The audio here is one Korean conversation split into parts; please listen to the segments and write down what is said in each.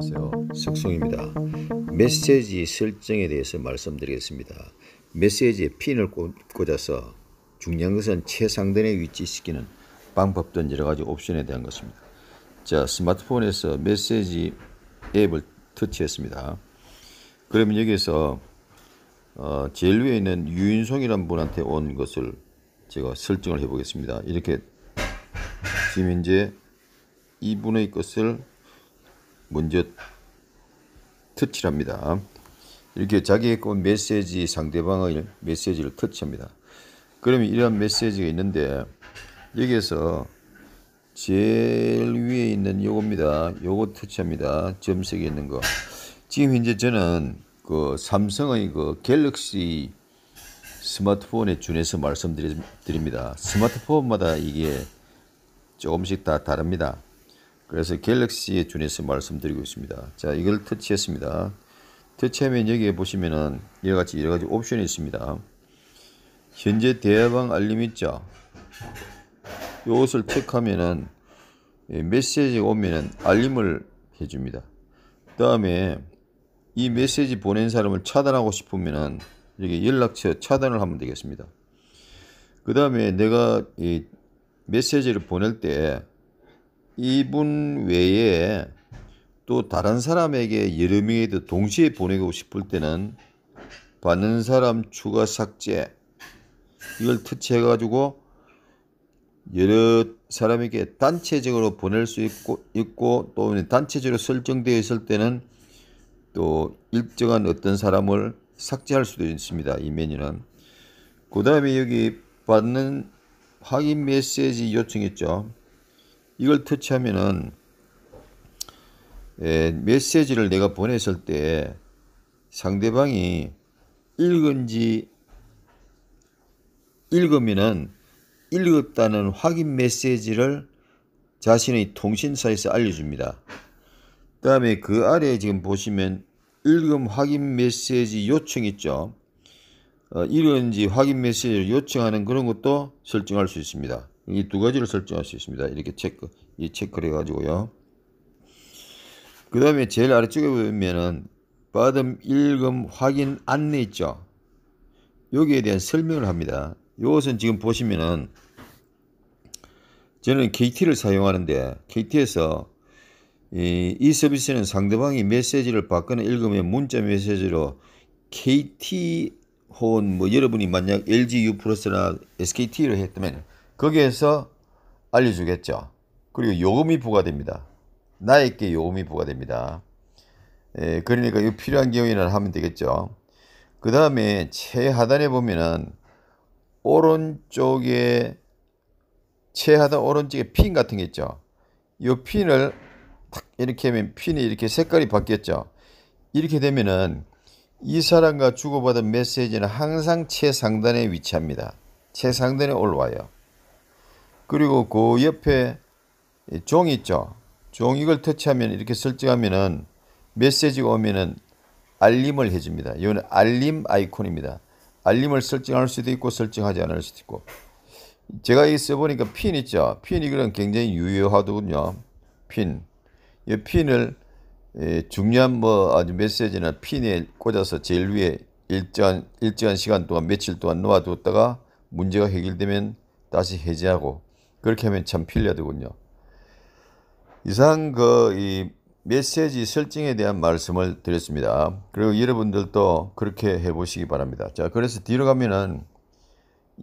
안녕하세요. 석송입니다. 메시지 설정에 대해서 말씀드리겠습니다. 메시지에 핀을 꽂아서 중요한 것은 최상단에 위치시키는 방법 등 여러 가지 옵션에 대한 것입니다. 자, 스마트폰에서 메시지 앱을 터치했습니다. 그러면 여기에서 어, 제일 위에 있는 유인송이란 분한테 온 것을 제가 설정을 해보겠습니다. 이렇게 지금 이제 이분의 것을 먼저 터치합니다. 이렇게 자기의 꼰 메시지 상대방의 메시지를 터치합니다. 그러면 이러한 메시지가 있는데 여기에서 제일 위에 있는 요겁니다. 요거 터치합니다. 점색에 있는 거. 지금 현재 저는 그 삼성의 그 갤럭시 스마트폰에 준해서 말씀드립니다. 스마트폰마다 이게 조금씩 다 다릅니다. 그래서 갤럭시에 준해서 말씀드리고 있습니다. 자, 이걸 터치했습니다. 터치하면 여기에 보시면은 여러가지 여러가지 옵션이 있습니다. 현재 대화방 알림 있죠? 이것을 체크하면은 예, 메시지가 오면은 알림을 해줍니다. 그 다음에 이 메시지 보낸 사람을 차단하고 싶으면은 이렇 연락처 차단을 하면 되겠습니다. 그 다음에 내가 이 메시지를 보낼 때 이분 외에 또 다른 사람에게 여러 명에도 동시에 보내고 싶을 때는 받는 사람 추가 삭제 이걸 터치해 가지고 여러 사람에게 단체적으로 보낼 수 있고 있고 또 단체적으로 설정되어 있을 때는 또 일정한 어떤 사람을 삭제할 수도 있습니다. 이 메뉴는 그 다음에 여기 받는 확인 메시지 요청했죠. 이걸 터치하면은 에, 예, 메시지를 내가 보냈을 때 상대방이 읽은지 읽으면은 읽었다는 확인 메시지를 자신의 통신사에서 알려줍니다. 그 다음에 그 아래에 지금 보시면 읽음 확인 메시지 요청 있죠. 어, 읽은지 확인 메시지를 요청하는 그런 것도 설정할 수 있습니다. 이두 가지를 설정할 수 있습니다. 이렇게 체크, 이 체크를 해가지고요. 그 다음에 제일 아래쪽에 보면은 받음 일금 확인 안내 있죠. 여기에 대한 설명을 합니다. 이것은 지금 보시면은 저는 KT를 사용하는데 KT에서 이, 이 서비스는 상대방이 메시지를 받거나 읽으면 문자 메시지로 KT 혹은 뭐 여러분이 만약 LG U 플러스나 SKT로 했다면 거기에서 알려주겠죠. 그리고 요금이 부과됩니다. 나에게 요금이 부과됩니다. 예, 그러니까 이 필요한 경우에는 하면 되겠죠. 그 다음에 최하단에 보면은 오른쪽에 최하단 오른쪽에 핀 같은 게 있죠. 이 핀을 탁 이렇게 하면 핀이 이렇게 색깔이 바뀌었죠. 이렇게 되면은 이 사람과 주고받은 메시지는 항상 최상단에 위치합니다. 최상단에 올라와요. 그리고 그 옆에 종 있죠. 종 이걸 터치하면 이렇게 설정하면은 메시지가 오면은 알림을 해줍니다. 이거는 알림 아이콘입니다. 알림을 설정할 수도 있고 설정하지 않을 수도 있고 제가 이 써보니까 핀 있죠. 핀이그는 굉장히 유효하더군요. 핀. 이 핀을 중요한 뭐 아주 메시지나 핀에 꽂아서 제일 위에 일정한, 일정한 시간 동안 며칠 동안 놓아두었다가 문제가 해결되면 다시 해제하고 그렇게 하면 참 편리하더군요. 이상 그 이 메시지 설정에 대한 말씀을 드렸습니다. 그리고 여러분들도 그렇게 해 보시기 바랍니다. 자, 그래서 뒤로 가면은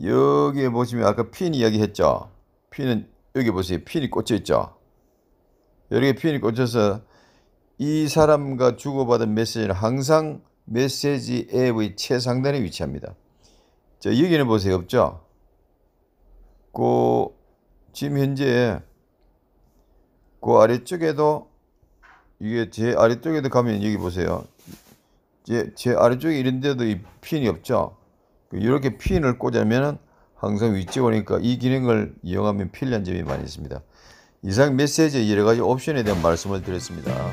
여기 보시면 아까 핀 이야기 했죠. 핀은 여기 보세요. 핀이 꽂혀 있죠. 여기 핀이 꽂혀서 이 사람과 주고받은 메시지는 항상 메시지 앱의 최상단에 위치합니다. 자, 여기는 보세요. 없죠? 그 지금 현재 그 아래쪽에도 이게 제 아래쪽에도 가면 여기 보세요. 제, 제 아래쪽에 이런 데도 이 핀이 없죠. 이렇게 그 핀을 꽂으면 항상 위쪽 오니까 이 기능을 이용하면 필요한 점이 많이 있습니다. 이상 메시지 여러 가지 옵션에 대한 말씀을 드렸습니다.